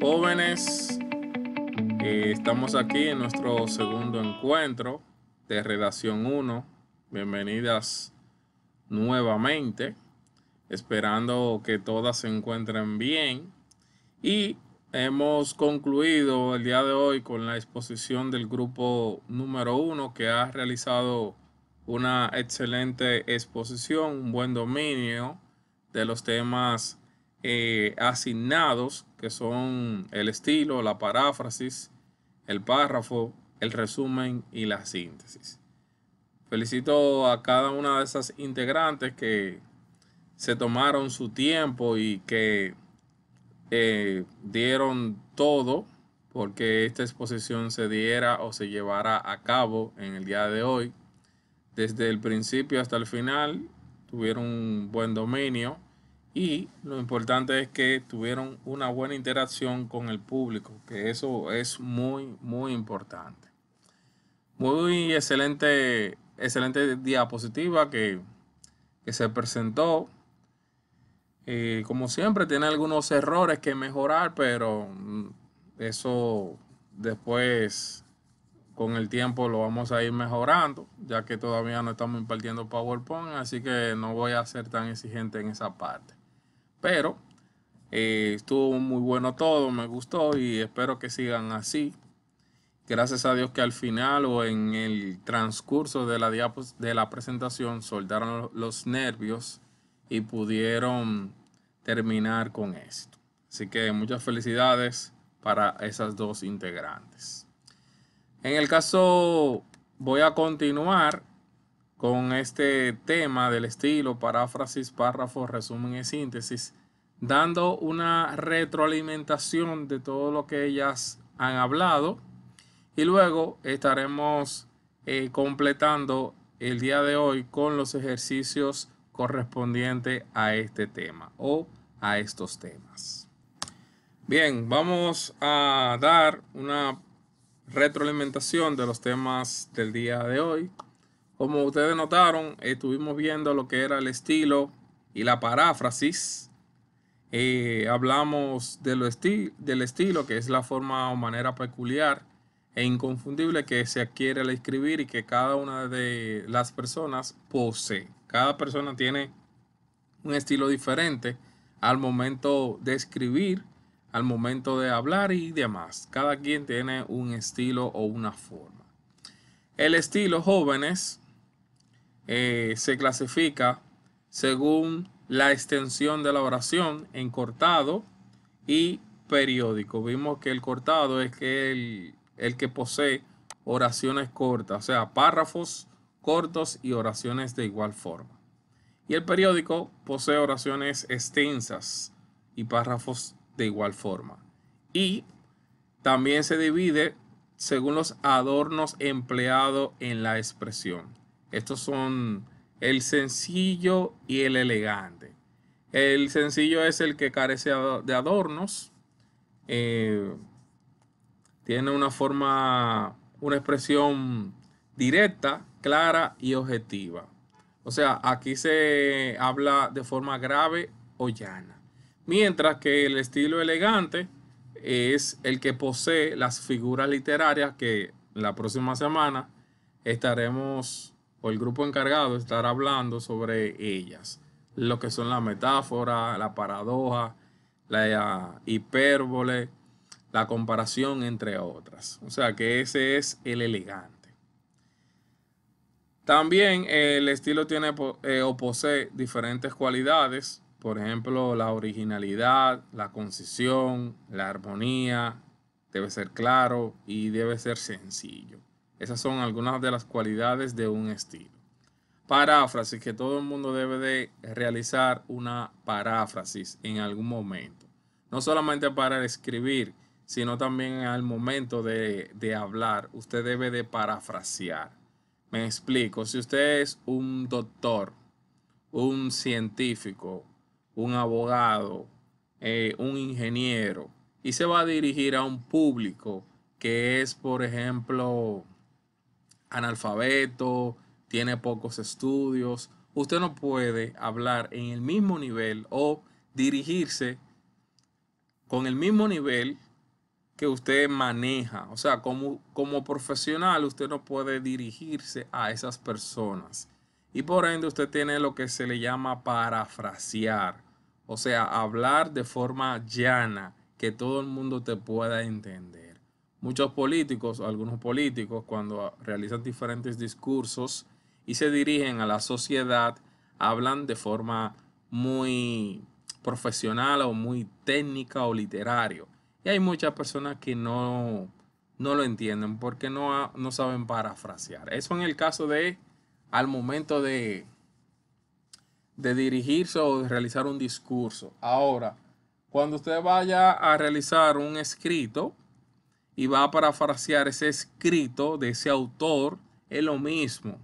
Jóvenes, eh, estamos aquí en nuestro segundo encuentro de Redacción 1. Bienvenidas nuevamente, esperando que todas se encuentren bien. Y hemos concluido el día de hoy con la exposición del grupo número 1 que ha realizado una excelente exposición, un buen dominio de los temas eh, asignados, que son el estilo, la paráfrasis, el párrafo, el resumen y la síntesis. Felicito a cada una de esas integrantes que se tomaron su tiempo y que eh, dieron todo porque esta exposición se diera o se llevara a cabo en el día de hoy. Desde el principio hasta el final tuvieron un buen dominio y lo importante es que tuvieron una buena interacción con el público, que eso es muy, muy importante. Muy excelente, excelente diapositiva que, se presentó. Eh, como siempre, tiene algunos errores que mejorar, pero mm, eso después, con el tiempo, lo vamos a ir mejorando, ya que todavía no estamos impartiendo PowerPoint, así que no voy a ser tan exigente en esa parte. Pero eh, estuvo muy bueno todo, me gustó y espero que sigan así. Gracias a Dios que al final o en el transcurso de la, de la presentación soltaron los nervios y pudieron terminar con esto. Así que muchas felicidades para esas dos integrantes. En el caso voy a continuar con este tema del estilo, paráfrasis, párrafos, resumen y síntesis, dando una retroalimentación de todo lo que ellas han hablado. Y luego estaremos eh, completando el día de hoy con los ejercicios correspondientes a este tema o a estos temas. Bien, vamos a dar una retroalimentación de los temas del día de hoy. Como ustedes notaron, estuvimos viendo lo que era el estilo y la paráfrasis. Eh, hablamos de lo del estilo, que es la forma o manera peculiar e inconfundible que se adquiere al escribir y que cada una de las personas posee. Cada persona tiene un estilo diferente al momento de escribir, al momento de hablar y demás. Cada quien tiene un estilo o una forma. El estilo jóvenes eh, se clasifica según la extensión de la oración en cortado y periódico. Vimos que el cortado es que el, el que posee oraciones cortas, o sea, párrafos cortos y oraciones de igual forma. Y el periódico posee oraciones extensas y párrafos de igual forma. Y también se divide según los adornos empleados en la expresión. Estos son el sencillo y el elegante. El sencillo es el que carece de adornos. Eh, tiene una forma, una expresión directa, clara y objetiva. O sea, aquí se habla de forma grave o llana. Mientras que el estilo elegante es el que posee las figuras literarias que la próxima semana estaremos o el grupo encargado estará hablando sobre ellas, lo que son la metáfora, la paradoja, la eh, hipérbole, la comparación, entre otras. O sea que ese es el elegante. También eh, el estilo tiene eh, o posee diferentes cualidades, por ejemplo, la originalidad, la concisión, la armonía, debe ser claro y debe ser sencillo. Esas son algunas de las cualidades de un estilo. Paráfrasis, que todo el mundo debe de realizar una paráfrasis en algún momento. No solamente para escribir, sino también al momento de, hablar, usted debe de parafrasear. Me explico, si usted es un doctor, un científico, un abogado, eh, un ingeniero, y se va a dirigir a un público que es, por ejemplo, analfabeto, tiene pocos estudios, usted no puede hablar en el mismo nivel o dirigirse con el mismo nivel que usted maneja. O sea, como, como profesional usted no puede dirigirse a esas personas. Y por ende usted tiene lo que se le llama parafrasear. O sea, hablar de forma llana, que todo el mundo te pueda entender. Muchos políticos, algunos políticos, cuando realizan diferentes discursos y se dirigen a la sociedad, hablan de forma muy profesional o muy técnica o literario. Y hay muchas personas que no, lo entienden porque no, no saben parafrasear. Eso en el caso de, al momento de, de dirigirse o de realizar un discurso. Ahora, cuando usted vaya a realizar un escrito, y va a parafrasear ese escrito de ese autor, es lo mismo.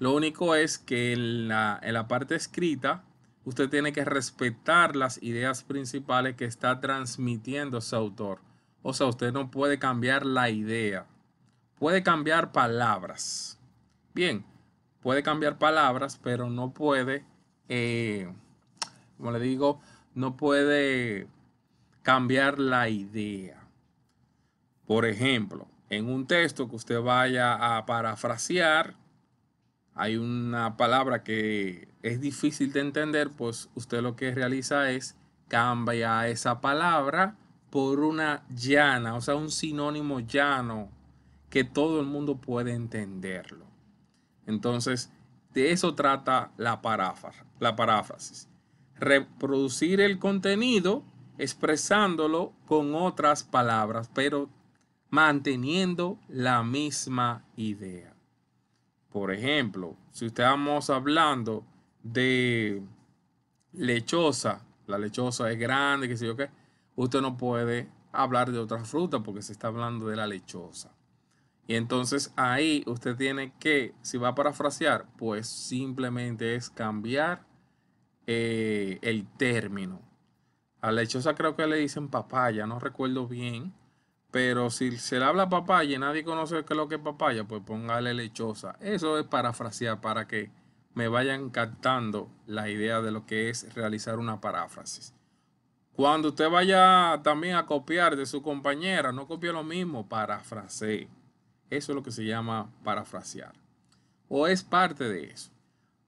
Lo único es que en la, parte escrita usted tiene que respetar las ideas principales que está transmitiendo ese autor. O sea, usted no puede cambiar la idea. Puede cambiar palabras. Bien, puede cambiar palabras, pero no puede, eh, como le digo, no puede cambiar la idea. Por ejemplo, en un texto que usted vaya a parafrasear, hay una palabra que es difícil de entender, pues usted lo que realiza es cambia esa palabra por una llana, o sea, un sinónimo llano que todo el mundo puede entenderlo. Entonces, de eso trata la, la paráfrasis. Reproducir el contenido expresándolo con otras palabras, pero manteniendo la misma idea. Por ejemplo, si estamos hablando de lechosa, la lechosa es grande, qué sé yo qué, usted no puede hablar de otra fruta porque se está hablando de la lechosa. Y entonces ahí usted tiene que, si va a parafrasear, pues simplemente es cambiar eh, el término. A lechosa creo que le dicen papaya, no recuerdo bien. Pero si se le habla papaya y nadie conoce qué es lo que es papaya, pues póngale lechosa. Eso es parafrasear para que me vayan captando la idea de lo que es realizar una paráfrasis. Cuando usted vaya también a copiar de su compañera, no copie lo mismo, parafrasee. Eso es lo que se llama parafrasear. O es parte de eso.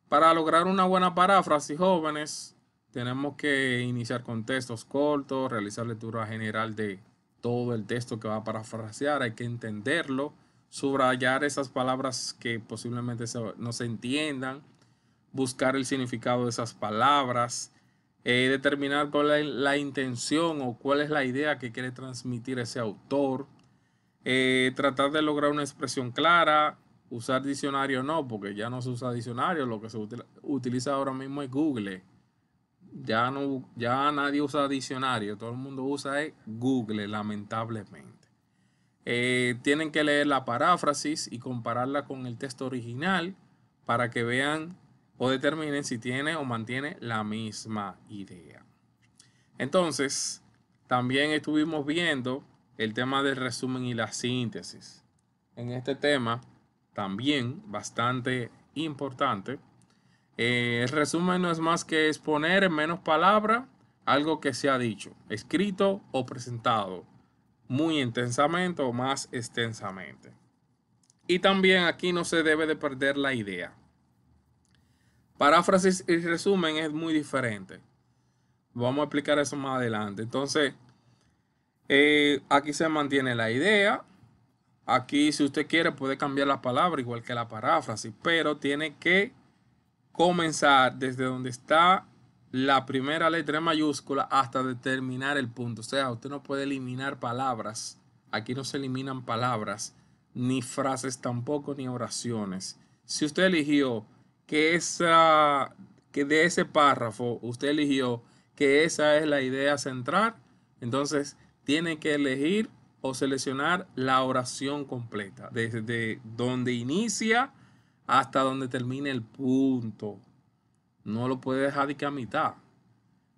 Para lograr una buena paráfrasis, jóvenes, tenemos que iniciar con textos cortos, realizar lectura general de todo el texto que va a parafrasear, hay que entenderlo, subrayar esas palabras que posiblemente no se entiendan, buscar el significado de esas palabras, eh, determinar cuál es la intención o cuál es la idea que quiere transmitir ese autor, eh, tratar de lograr una expresión clara, usar diccionario no, porque ya no se usa diccionario, lo que se utiliza ahora mismo es Google ya ya nadie usa diccionario, todo el mundo usa Google, lamentablemente. Eh, tienen que leer la paráfrasis y compararla con el texto original para que vean o determinen si tiene o mantiene la misma idea. Entonces, también estuvimos viendo el tema del resumen y la síntesis. En este tema, también bastante importante, el eh, resumen no es más que exponer en menos palabras algo que se ha dicho, escrito o presentado, muy intensamente o más extensamente. Y también aquí no se debe de perder la idea. Paráfrasis y resumen es muy diferente. Vamos a explicar eso más adelante. Entonces, eh, aquí se mantiene la idea. Aquí, si usted quiere, puede cambiar la palabra igual que la paráfrasis, pero tiene que comenzar desde donde está la primera letra mayúscula hasta determinar el punto. O sea, usted no puede eliminar palabras. Aquí no se eliminan palabras, ni frases tampoco, ni oraciones. Si usted eligió que, esa, que de ese párrafo usted eligió que esa es la idea central, entonces tiene que elegir o seleccionar la oración completa, desde donde inicia hasta donde termine el punto. No lo puede dejar de que a mitad.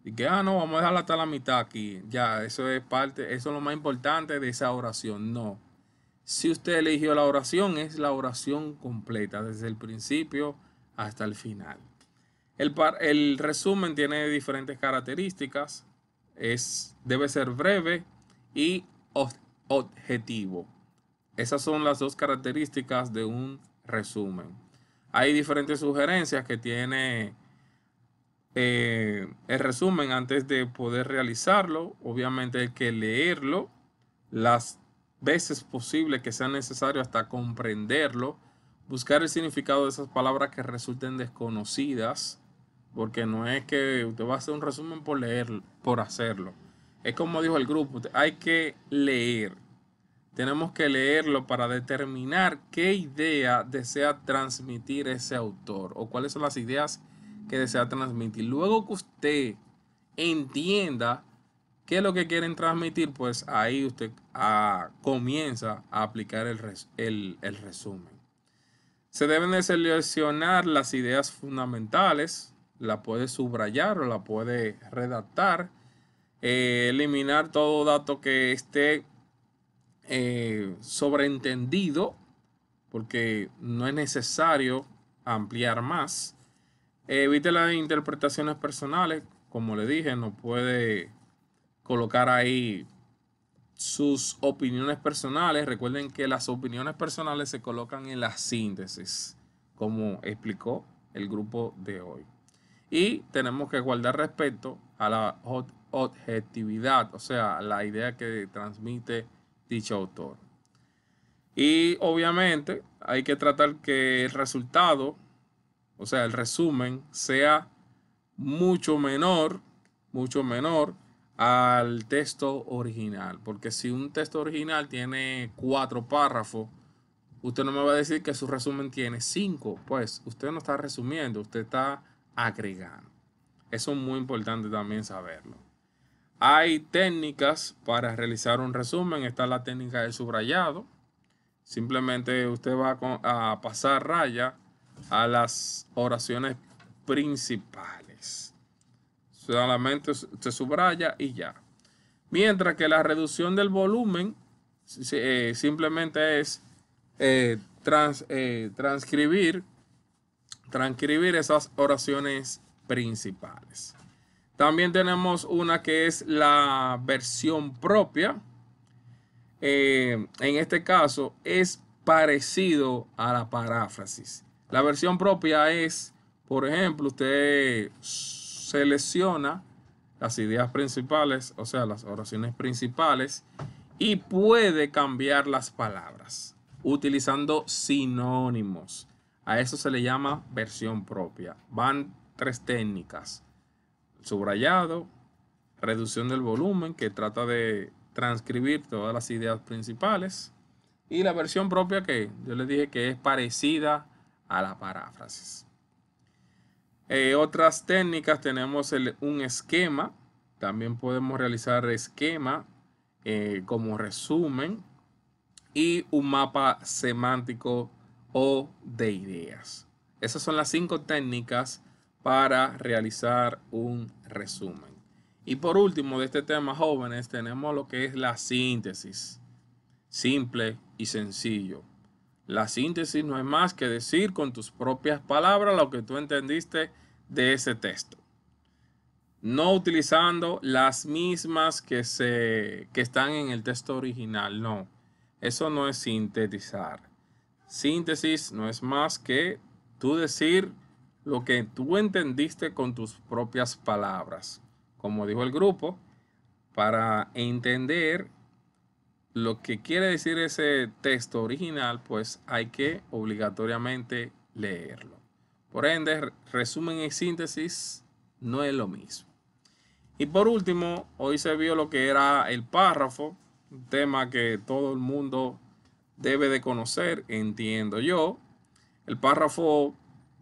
Y que, ah, no, vamos a dejarla hasta la mitad aquí. Ya, eso es parte, eso es lo más importante de esa oración. No. Si usted eligió la oración, es la oración completa, desde el principio hasta el final. El, el resumen tiene diferentes características. Es, debe ser breve y objetivo. Esas son las dos características de un resumen. Hay diferentes sugerencias que tiene eh, el resumen antes de poder realizarlo. Obviamente hay que leerlo las veces posibles que sea necesario hasta comprenderlo. Buscar el significado de esas palabras que resulten desconocidas, porque no es que usted va a hacer un resumen por leerlo, por hacerlo. Es como dijo el grupo, hay que leer, tenemos que leerlo para determinar qué idea desea transmitir ese autor o cuáles son las ideas que desea transmitir. Luego que usted entienda qué es lo que quieren transmitir, pues ahí usted ah, comienza a aplicar el, resumen. Se deben de seleccionar las ideas fundamentales, la puede subrayar o la puede redactar, eh, eliminar todo dato que esté eh, sobreentendido, porque no es necesario ampliar más. Evite las interpretaciones personales, como le dije, no puede colocar ahí sus opiniones personales. Recuerden que las opiniones personales se colocan en la síntesis, como explicó el grupo de hoy. Y tenemos que guardar respeto a la objetividad, o sea, la idea que transmite dicho autor. Y obviamente hay que tratar que el resultado, o sea, el resumen, sea mucho menor, mucho menor al texto original. Porque si un texto original tiene cuatro párrafos, usted no me va a decir que su resumen tiene cinco. Pues usted no está resumiendo, usted está agregando. Eso es muy importante también saberlo. Hay técnicas para realizar un resumen. Está la técnica del subrayado. Simplemente usted va a pasar raya a las oraciones principales. Solamente se subraya y ya. Mientras que la reducción del volumen eh, simplemente es eh, eh, transcribir, transcribir esas oraciones principales. También tenemos una que es la versión propia. Eh, en este caso es parecido a la paráfrasis. La versión propia es, por ejemplo, usted selecciona las ideas principales, o sea, las oraciones principales, y puede cambiar las palabras utilizando sinónimos. A eso se le llama versión propia. Van tres técnicas subrayado, reducción del volumen, que trata de transcribir todas las ideas principales, y la versión propia que yo les dije que es parecida a la paráfrasis. Eh, otras técnicas tenemos un esquema, también podemos realizar esquema eh, como resumen y un mapa semántico o de ideas. Esas son las cinco técnicas para realizar un resumen. Y por último, de este tema jóvenes, tenemos lo que es la síntesis. Simple y sencillo. La síntesis no es más que decir con tus propias palabras lo que tú entendiste de ese texto. No utilizando las mismas que, se, están en el texto original, no. Eso no es sintetizar. Síntesis no es más que tú decir lo que tú entendiste con tus propias palabras, como dijo el grupo, para entender lo que quiere decir ese texto original, pues hay que obligatoriamente leerlo. Por ende, resumen y síntesis no es lo mismo. Y por último, hoy se vio lo que era el párrafo, un tema que todo el mundo debe de conocer, entiendo yo. El párrafo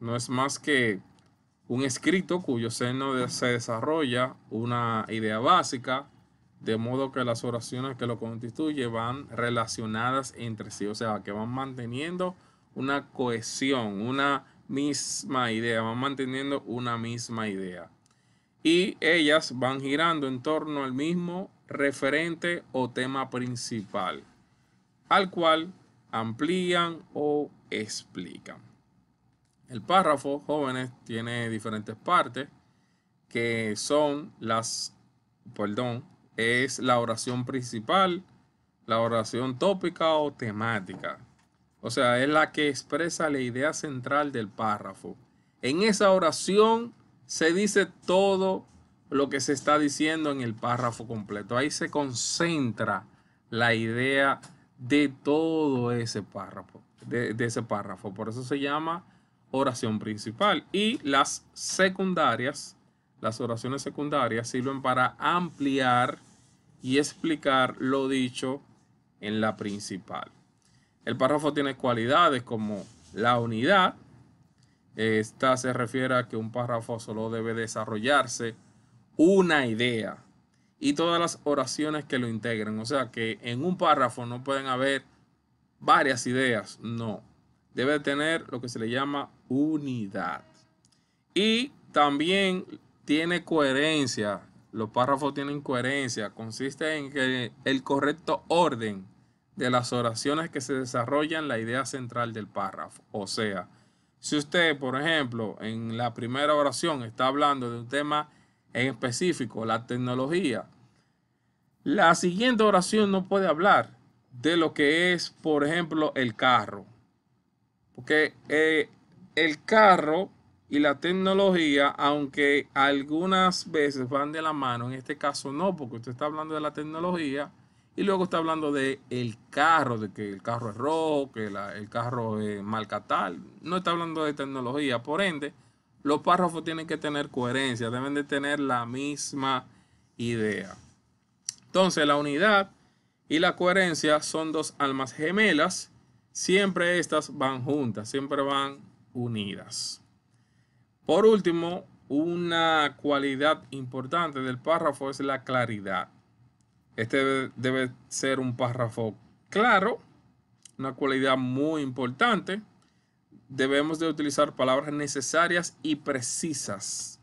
no es más que un escrito cuyo seno se desarrolla una idea básica, de modo que las oraciones que lo constituyen van relacionadas entre sí, o sea, que van manteniendo una cohesión, una misma idea, van manteniendo una misma idea. Y ellas van girando en torno al mismo referente o tema principal, al cual amplían o explican. El párrafo, jóvenes, tiene diferentes partes que son las, perdón, es la oración principal, la oración tópica o temática. O sea, es la que expresa la idea central del párrafo. En esa oración se dice todo lo que se está diciendo en el párrafo completo. Ahí se concentra la idea de todo ese párrafo, de, ese párrafo. Por eso se llama oración principal. Y las secundarias, las oraciones secundarias sirven para ampliar y explicar lo dicho en la principal. El párrafo tiene cualidades como la unidad. Esta se refiere a que un párrafo solo debe desarrollarse una idea y todas las oraciones que lo integren. O sea que en un párrafo no pueden haber varias ideas, no. Debe tener lo que se le llama unidad. Y también tiene coherencia, los párrafos tienen coherencia, consiste en que el correcto orden de las oraciones que se desarrollan la idea central del párrafo. O sea, si usted, por ejemplo, en la primera oración está hablando de un tema en específico, la tecnología, la siguiente oración no puede hablar de lo que es, por ejemplo, el carro. Porque eh, el carro y la tecnología, aunque algunas veces van de la mano, en este caso no, porque usted está hablando de la tecnología y luego está hablando de el carro, de que el carro es rojo, que el carro es marca No está hablando de tecnología. Por ende, los párrafos tienen que tener coherencia, deben de tener la misma idea. Entonces, la unidad y la coherencia son dos almas gemelas. Siempre estas van juntas, siempre van Unidas. Por último, una cualidad importante del párrafo es la claridad. Este debe ser un párrafo claro, una cualidad muy importante. Debemos de utilizar palabras necesarias y precisas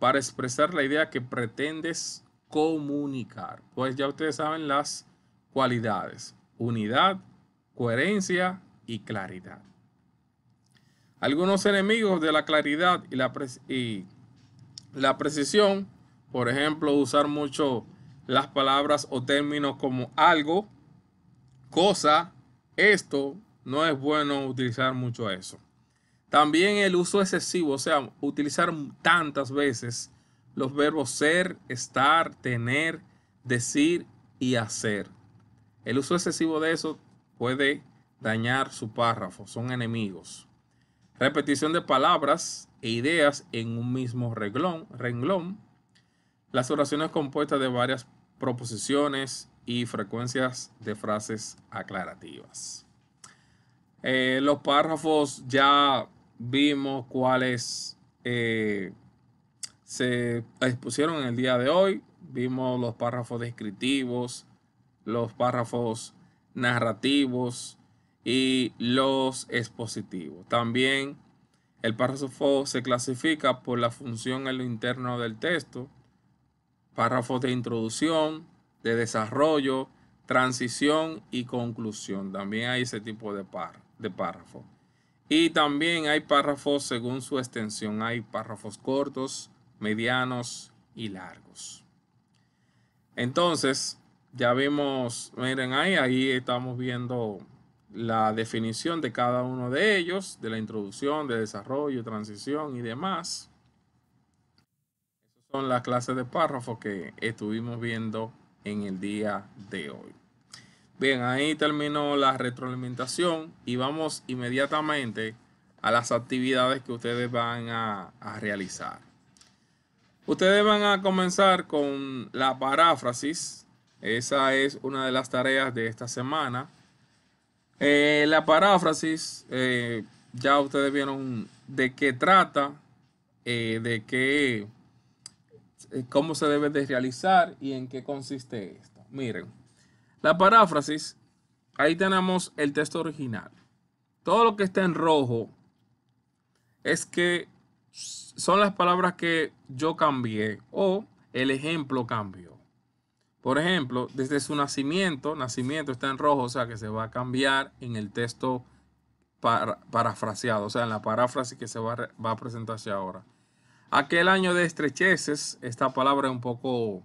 para expresar la idea que pretendes comunicar. Pues ya ustedes saben las cualidades, unidad, coherencia y claridad. Algunos enemigos de la claridad y la, precisión, por ejemplo, usar mucho las palabras o términos como algo, cosa, esto, no es bueno utilizar mucho eso. También el uso excesivo, o sea, utilizar tantas veces los verbos ser, estar, tener, decir y hacer. El uso excesivo de eso puede dañar su párrafo, son enemigos repetición de palabras e ideas en un mismo renglón, las oraciones compuestas de varias proposiciones y frecuencias de frases aclarativas. Eh, los párrafos ya vimos cuáles eh, se expusieron en el día de hoy. Vimos los párrafos descriptivos, los párrafos narrativos, y los expositivos. También el párrafo se clasifica por la función en lo interno del texto, párrafos de introducción, de desarrollo, transición y conclusión. También hay ese tipo de, par, de párrafo. Y también hay párrafos según su extensión. Hay párrafos cortos, medianos y largos. Entonces, ya vimos, miren ahí, ahí estamos viendo la definición de cada uno de ellos, de la introducción, de desarrollo, transición y demás. Esas son las clases de párrafos que estuvimos viendo en el día de hoy. Bien, ahí terminó la retroalimentación y vamos inmediatamente a las actividades que ustedes van a, a realizar. Ustedes van a comenzar con la paráfrasis. Esa es una de las tareas de esta semana. Eh, la paráfrasis, eh, ya ustedes vieron de qué trata, eh, de qué, cómo se debe de realizar y en qué consiste esto. Miren, la paráfrasis, ahí tenemos el texto original. Todo lo que está en rojo es que son las palabras que yo cambié o el ejemplo cambió. Por ejemplo, desde su nacimiento, nacimiento está en rojo, o sea que se va a cambiar en el texto para, parafraseado, o sea, en la paráfrasis que se va, va a presentarse ahora. Aquel año de estrecheces, esta palabra es un poco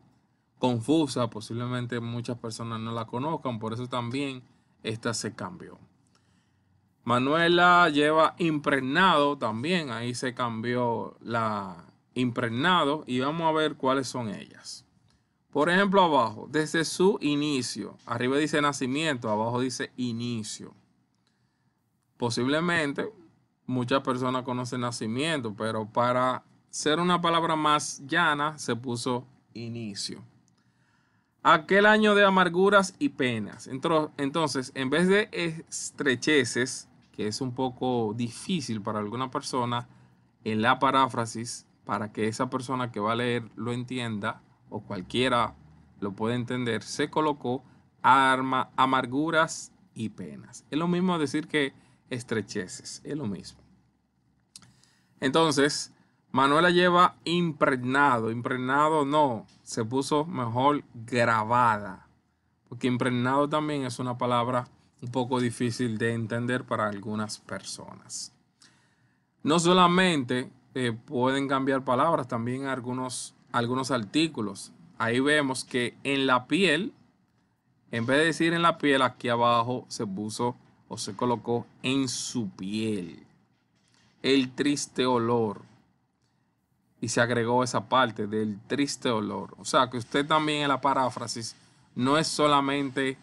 confusa, posiblemente muchas personas no la conozcan, por eso también esta se cambió. Manuela lleva impregnado también, ahí se cambió la impregnado y vamos a ver cuáles son ellas. Por ejemplo, abajo, desde su inicio. Arriba dice nacimiento, abajo dice inicio. Posiblemente muchas personas conocen nacimiento, pero para ser una palabra más llana se puso inicio. Aquel año de amarguras y penas. Entonces, en vez de estrecheces, que es un poco difícil para alguna persona, en la paráfrasis, para que esa persona que va a leer lo entienda, o cualquiera lo puede entender, se colocó arma, amarguras y penas. Es lo mismo decir que estrecheces, es lo mismo. Entonces, Manuela lleva impregnado, impregnado no, se puso mejor grabada, porque impregnado también es una palabra un poco difícil de entender para algunas personas. No solamente eh, pueden cambiar palabras, también algunos algunos artículos. Ahí vemos que en la piel, en vez de decir en la piel, aquí abajo se puso o se colocó en su piel. El triste olor. Y se agregó esa parte del triste olor. O sea que usted también en la paráfrasis no es solamente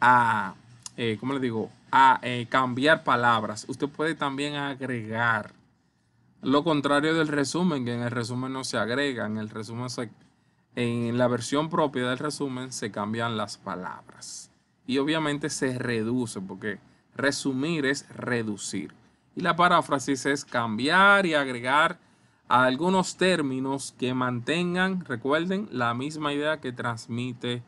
a, eh, le digo? A eh, cambiar palabras. Usted puede también agregar lo contrario del resumen, que en el resumen no se agrega, en el resumen en la versión propia del resumen se cambian las palabras. Y obviamente se reduce, porque resumir es reducir. Y la paráfrasis es cambiar y agregar algunos términos que mantengan, recuerden, la misma idea que transmite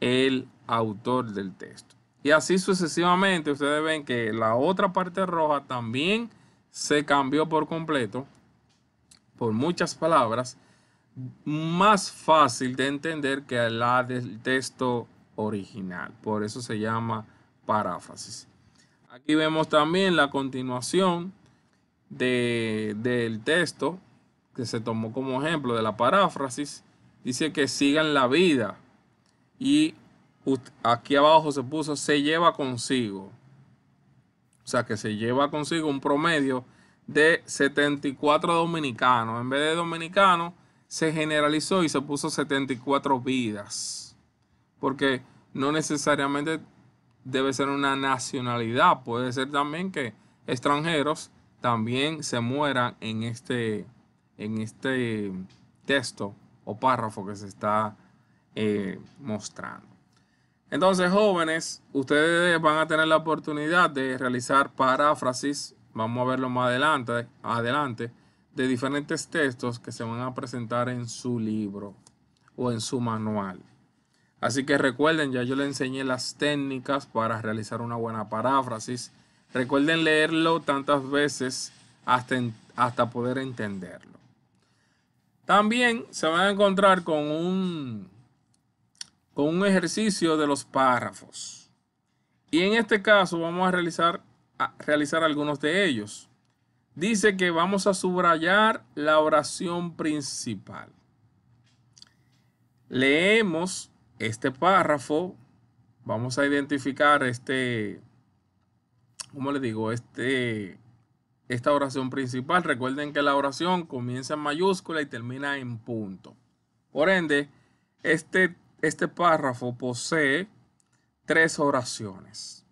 el autor del texto. Y así sucesivamente, ustedes ven que la otra parte roja también se cambió por completo, por muchas palabras, más fácil de entender que la del texto original. Por eso se llama paráfrasis. Aquí vemos también la continuación de, del texto que se tomó como ejemplo de la paráfrasis. Dice que sigan la vida. Y aquí abajo se puso se lleva consigo. O sea, que se lleva consigo un promedio de 74 dominicanos. En vez de dominicanos, se generalizó y se puso 74 vidas. Porque no necesariamente debe ser una nacionalidad. Puede ser también que extranjeros también se mueran en este, en este texto o párrafo que se está eh, mostrando. Entonces, jóvenes, ustedes van a tener la oportunidad de realizar paráfrasis, vamos a verlo más adelante, adelante, de diferentes textos que se van a presentar en su libro o en su manual. Así que recuerden, ya yo les enseñé las técnicas para realizar una buena paráfrasis. Recuerden leerlo tantas veces hasta, hasta poder entenderlo. También se van a encontrar con un con un ejercicio de los párrafos. Y en este caso vamos a realizar, realizar algunos de ellos. Dice que vamos a subrayar la oración principal. Leemos este párrafo. Vamos a identificar este, ¿cómo le digo? Este, esta oración principal. Recuerden que la oración comienza en mayúscula y termina en punto. Por ende, este este párrafo posee tres oraciones.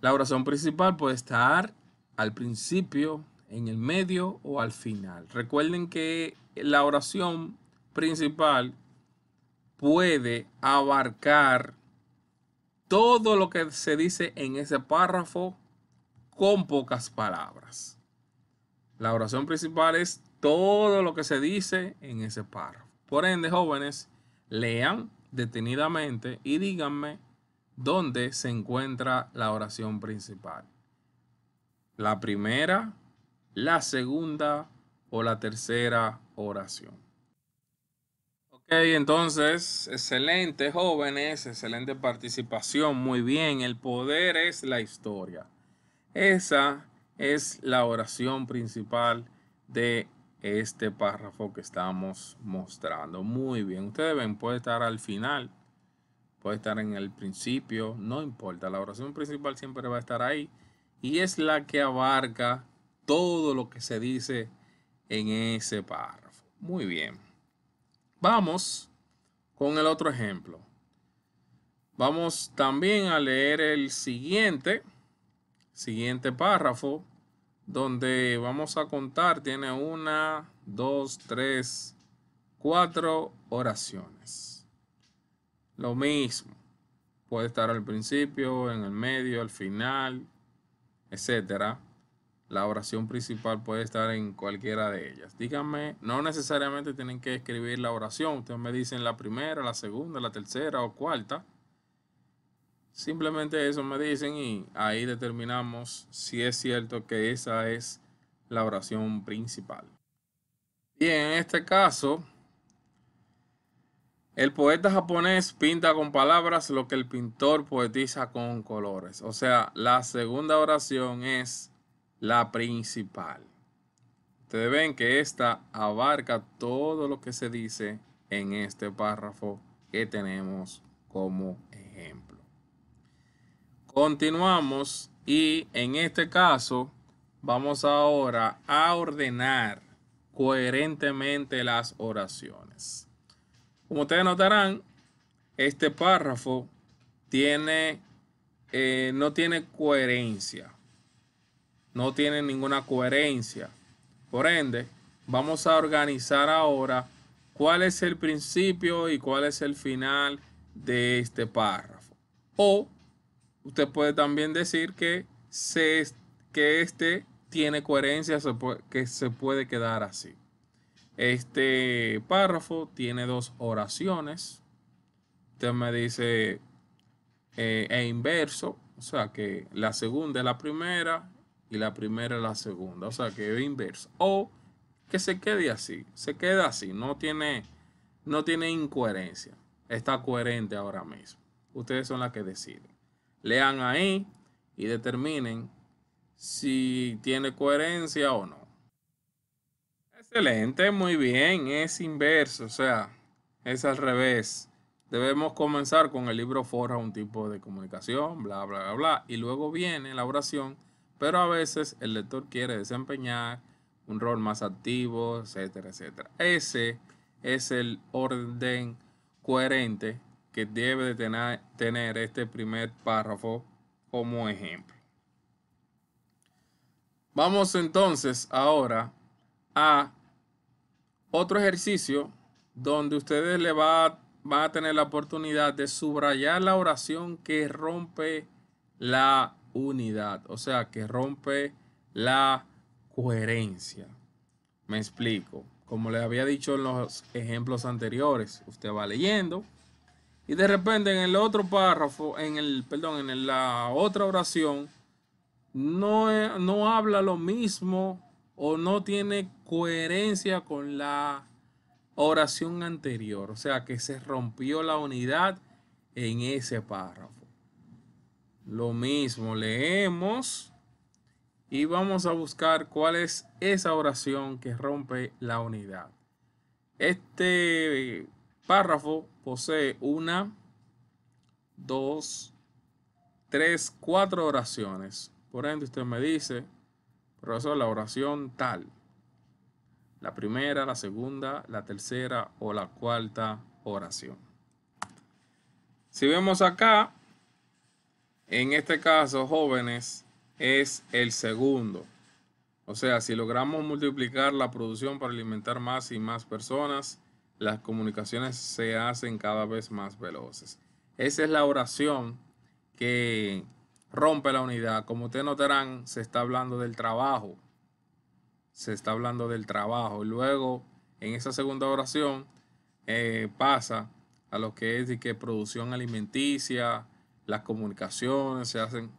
La oración principal puede estar al principio, en el medio o al final. Recuerden que la oración principal puede abarcar todo lo que se dice en ese párrafo con pocas palabras. La oración principal es todo lo que se dice en ese párrafo. Por ende, jóvenes, lean detenidamente y díganme dónde se encuentra la oración principal. La primera, la segunda o la tercera oración. Ok, entonces, excelente jóvenes, excelente participación, muy bien, el poder es la historia. Esa es la oración principal de este párrafo que estamos mostrando. Muy bien, ustedes ven, puede estar al final, puede estar en el principio, no importa, la oración principal siempre va a estar ahí y es la que abarca todo lo que se dice en ese párrafo. Muy bien, vamos con el otro ejemplo. Vamos también a leer el siguiente, siguiente párrafo donde vamos a contar, tiene una, dos, tres, cuatro oraciones. Lo mismo. Puede estar al principio, en el medio, al final, etcétera. La oración principal puede estar en cualquiera de ellas. Díganme, no necesariamente tienen que escribir la oración. Ustedes me dicen la primera, la segunda, la tercera o cuarta. Simplemente eso me dicen y ahí determinamos si es cierto que esa es la oración principal. Y en este caso, el poeta japonés pinta con palabras lo que el pintor poetiza con colores. O sea, la segunda oración es la principal. Ustedes ven que esta abarca todo lo que se dice en este párrafo que tenemos como ejemplo. Continuamos y en este caso vamos ahora a ordenar coherentemente las oraciones. Como ustedes notarán, este párrafo tiene, eh, no tiene coherencia. No tiene ninguna coherencia. Por ende, vamos a organizar ahora cuál es el principio y cuál es el final de este párrafo. O usted puede también decir que, que este tiene coherencia, que se puede quedar así. Este párrafo tiene dos oraciones. Usted me dice eh, e inverso, o sea que la segunda es la primera y la primera es la segunda, o sea que es inverso. O que se quede así, se queda así, no tiene, no tiene incoherencia, está coherente ahora mismo. Ustedes son las que deciden lean ahí y determinen si tiene coherencia o no. Excelente, muy bien, es inverso, o sea, es al revés. Debemos comenzar con el libro forja un tipo de comunicación, bla, bla, bla, bla, y luego viene la oración, pero a veces el lector quiere desempeñar un rol más activo, etcétera, etcétera. Ese es el orden coherente que debe de tener, este primer párrafo como ejemplo. Vamos entonces ahora a otro ejercicio donde ustedes le va van a tener la oportunidad de subrayar la oración que rompe la unidad, o sea, que rompe la coherencia. Me explico. Como les había dicho en los ejemplos anteriores, usted va leyendo, y de repente en el otro párrafo, en el, perdón, en la otra oración, no, no habla lo mismo o no tiene coherencia con la oración anterior. O sea que se rompió la unidad en ese párrafo. Lo mismo, leemos y vamos a buscar cuál es esa oración que rompe la unidad. Este párrafo posee una, dos, tres, cuatro oraciones. Por ende, usted me dice, profesor, la oración tal. La primera, la segunda, la tercera o la cuarta oración. Si vemos acá, en este caso, jóvenes, es el segundo. O sea, si logramos multiplicar la producción para alimentar más y más personas, las comunicaciones se hacen cada vez más veloces. Esa es la oración que rompe la unidad. Como ustedes notarán, se está hablando del trabajo. Se está hablando del trabajo. Y Luego, en esa segunda oración, eh, pasa a lo que es de que producción alimenticia, las comunicaciones se hacen,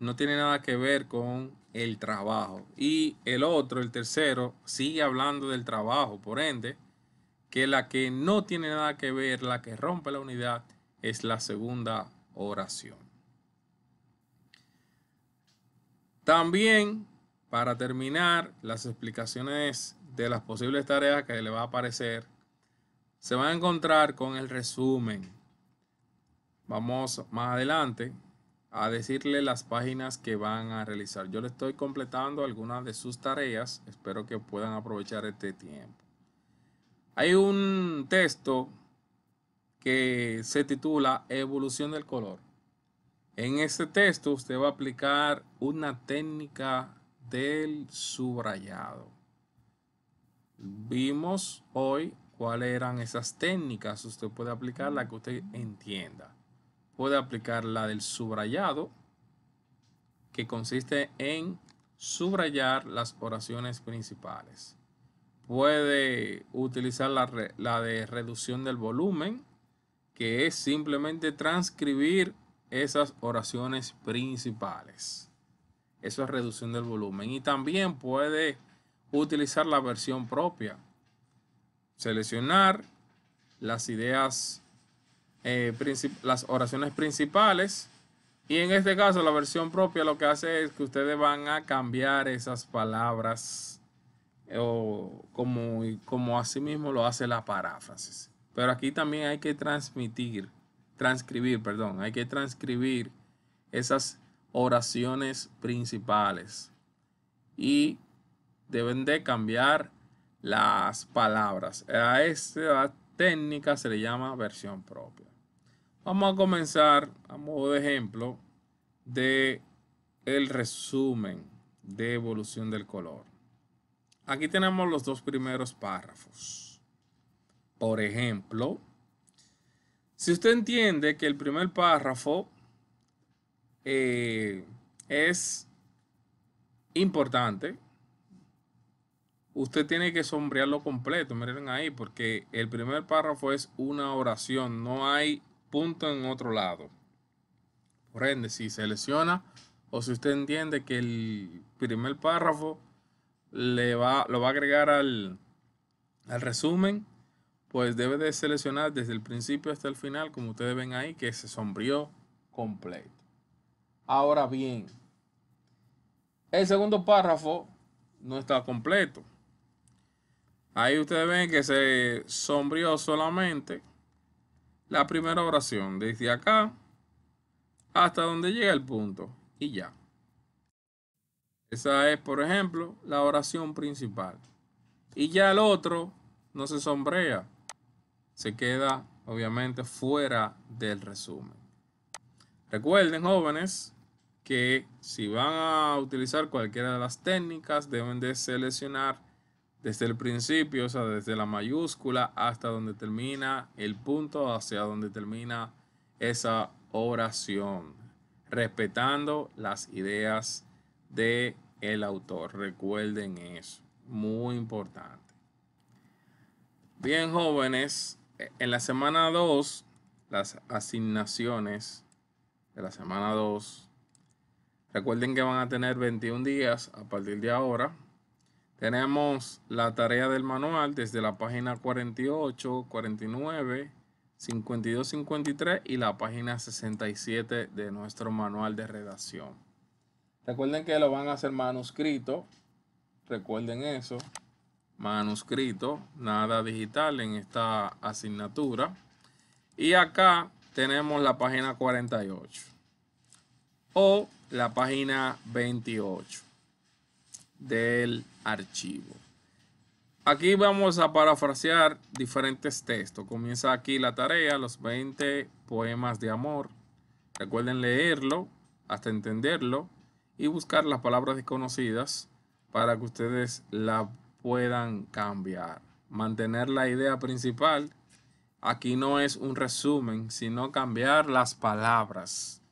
no tiene nada que ver con el trabajo. Y el otro, el tercero, sigue hablando del trabajo, por ende, que la que no tiene nada que ver, la que rompe la unidad, es la segunda oración. También, para terminar, las explicaciones de las posibles tareas que le va a aparecer, se van a encontrar con el resumen. Vamos más adelante a decirle las páginas que van a realizar. Yo le estoy completando algunas de sus tareas. Espero que puedan aprovechar este tiempo. Hay un texto que se titula Evolución del color. En este texto usted va a aplicar una técnica del subrayado. Vimos hoy cuáles eran esas técnicas. Usted puede aplicar la que usted entienda. Puede aplicar la del subrayado, que consiste en subrayar las oraciones principales. Puede utilizar la, de reducción del volumen, que es simplemente transcribir esas oraciones principales. Eso es reducción del volumen. Y también puede utilizar la versión propia. Seleccionar las ideas, eh, las oraciones principales. Y en este caso la versión propia lo que hace es que ustedes van a cambiar esas palabras o como, como así mismo lo hace la paráfrasis. Pero aquí también hay que transmitir, transcribir, perdón, hay que transcribir esas oraciones principales y deben de cambiar las palabras. A esta técnica se le llama versión propia. Vamos a comenzar a modo de ejemplo de el resumen de evolución del color. Aquí tenemos los dos primeros párrafos. Por ejemplo, si usted entiende que el primer párrafo eh, es importante, usted tiene que sombrearlo completo. Miren ahí, porque el primer párrafo es una oración, no hay punto en otro lado. Por ende, si selecciona o si usted entiende que el primer párrafo va, lo va a agregar al, resumen, pues debe de seleccionar desde el principio hasta el final, como ustedes ven ahí, que se sombrió completo. Ahora bien, el segundo párrafo no está completo. Ahí ustedes ven que se sombrió solamente la primera oración, desde acá hasta donde llega el punto y ya. Esa es, por ejemplo, la oración principal. Y ya el otro no se sombrea. Se queda, obviamente, fuera del resumen. Recuerden, jóvenes, que si van a utilizar cualquiera de las técnicas, deben de seleccionar desde el principio, o sea, desde la mayúscula hasta donde termina el punto, hacia donde termina esa oración, respetando las ideas de el autor. Recuerden eso. Muy importante. Bien, jóvenes, eh, en la semana 2, las asignaciones de la semana 2, recuerden que van a tener 21 días a partir de ahora. Tenemos la tarea del manual desde la página 48, 49, 52, 53 y la página 67 de nuestro manual de redacción. Recuerden que lo van a hacer manuscrito. Recuerden eso. Manuscrito, nada digital en esta asignatura. Y acá tenemos la página 48 o la página 28 del archivo. Aquí vamos a parafrasear diferentes textos. Comienza aquí la tarea, los 20 poemas de amor. Recuerden leerlo hasta entenderlo y buscar las palabras desconocidas para que ustedes la puedan cambiar. Mantener la idea principal. Aquí no es un resumen, sino cambiar las palabras.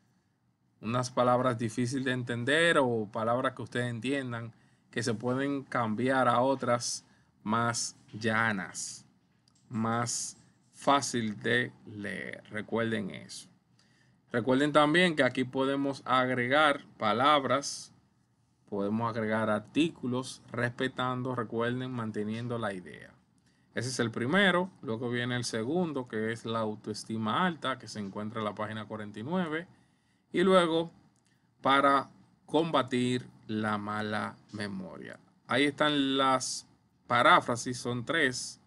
Unas palabras difíciles de entender o palabras que ustedes entiendan que se pueden cambiar a otras más llanas, más fácil de leer. Recuerden eso. Recuerden también que aquí podemos agregar palabras, podemos agregar artículos, respetando, recuerden, manteniendo la idea. Ese es el primero, luego viene el segundo, que es la autoestima alta, que se encuentra en la página 49, y luego para combatir la mala memoria. Ahí están las paráfrasis, son tres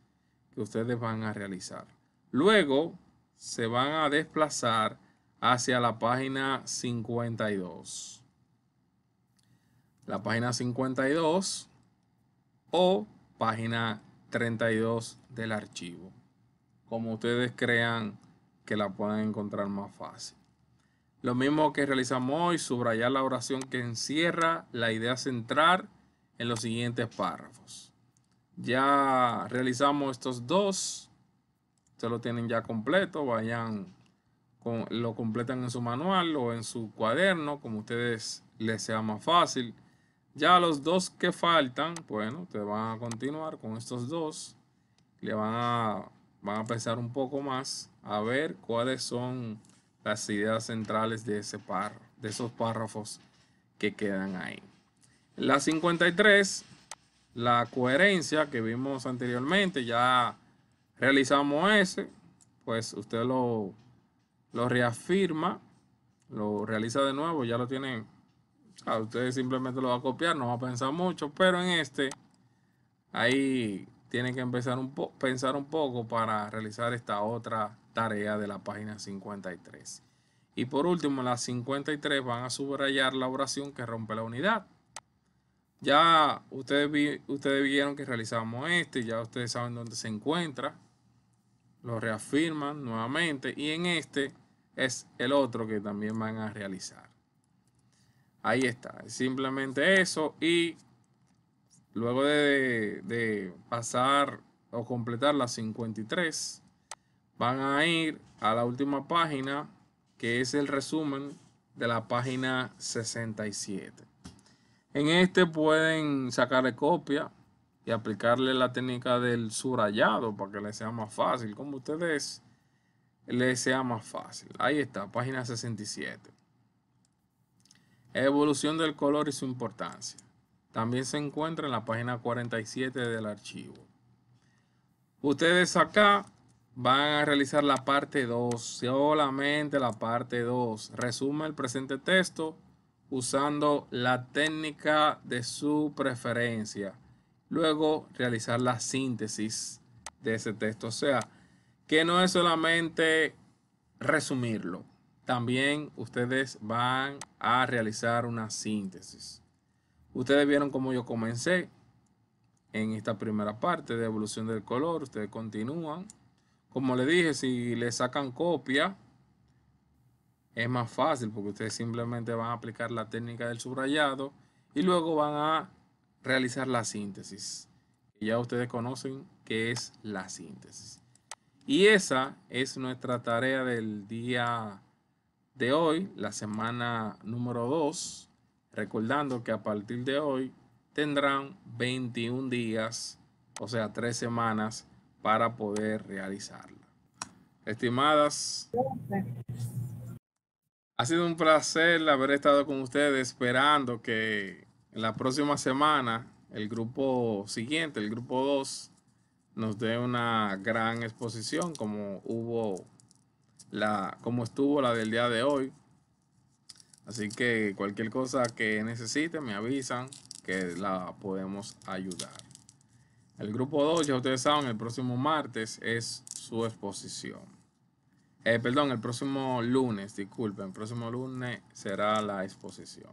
que ustedes van a realizar. Luego se van a desplazar hacia la página 52. La página 52 o página 32 del archivo. Como ustedes crean que la puedan encontrar más fácil. Lo mismo que realizamos hoy, subrayar la oración que encierra la idea central en los siguientes párrafos. Ya realizamos estos dos. Ustedes lo tienen ya completo. Vayan lo completan en su manual o en su cuaderno, como a ustedes les sea más fácil. Ya los dos que faltan, bueno, ustedes van a continuar con estos dos. Le van a, a pensar un poco más a ver cuáles son las ideas centrales de, ese par, de esos párrafos que quedan ahí. La 53, la coherencia que vimos anteriormente, ya realizamos ese, pues usted lo lo reafirma, lo realiza de nuevo, ya lo tienen. ustedes simplemente lo va a copiar, no va a pensar mucho, pero en este ahí tienen que empezar un pensar un poco para realizar esta otra tarea de la página 53. Y por último, en la 53 van a subrayar la oración que rompe la unidad. Ya ustedes, vi, ustedes vieron que realizamos este, ya ustedes saben dónde se encuentra. Lo reafirman nuevamente y en este es el otro que también van a realizar. Ahí está, simplemente eso y luego de, pasar o completar las 53, van a ir a la última página que es el resumen de la página 67. En este pueden sacarle copia y aplicarle la técnica del subrayado para que les sea más fácil. Como ustedes le sea más fácil. Ahí está, página 67. Evolución del color y su importancia. También se encuentra en la página 47 del archivo. Ustedes acá van a realizar la parte 2, solamente la parte 2. Resume el presente texto usando la técnica de su preferencia. Luego realizar la síntesis de ese texto. O sea, que no es solamente resumirlo, también ustedes van a realizar una síntesis. Ustedes vieron cómo yo comencé en esta primera parte de evolución del color. Ustedes continúan. Como les dije, si le sacan copia, es más fácil porque ustedes simplemente van a aplicar la técnica del subrayado y luego van a realizar la síntesis. ya ustedes conocen qué es la síntesis. Y esa es nuestra tarea del día de hoy, la semana número 2. Recordando que a partir de hoy tendrán 21 días, o sea, 3 semanas para poder realizarla. Estimadas, ha sido un placer haber estado con ustedes esperando que en la próxima semana el grupo siguiente, el grupo 2, nos dé una gran exposición como hubo la, como estuvo la del día de hoy. Así que cualquier cosa que necesite me avisan que la podemos ayudar. El grupo 2, ya ustedes saben, el próximo martes es su exposición. Eh, perdón, el próximo lunes, disculpen, el próximo lunes será la exposición.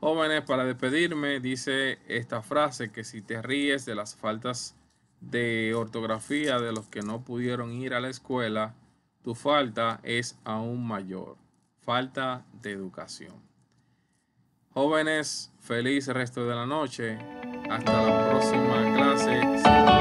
Jóvenes, para despedirme, dice esta frase que si te ríes de las faltas de ortografía de los que no pudieron ir a la escuela, tu falta es aún mayor. Falta de educación. Jóvenes, feliz resto de la noche. Hasta la próxima clase.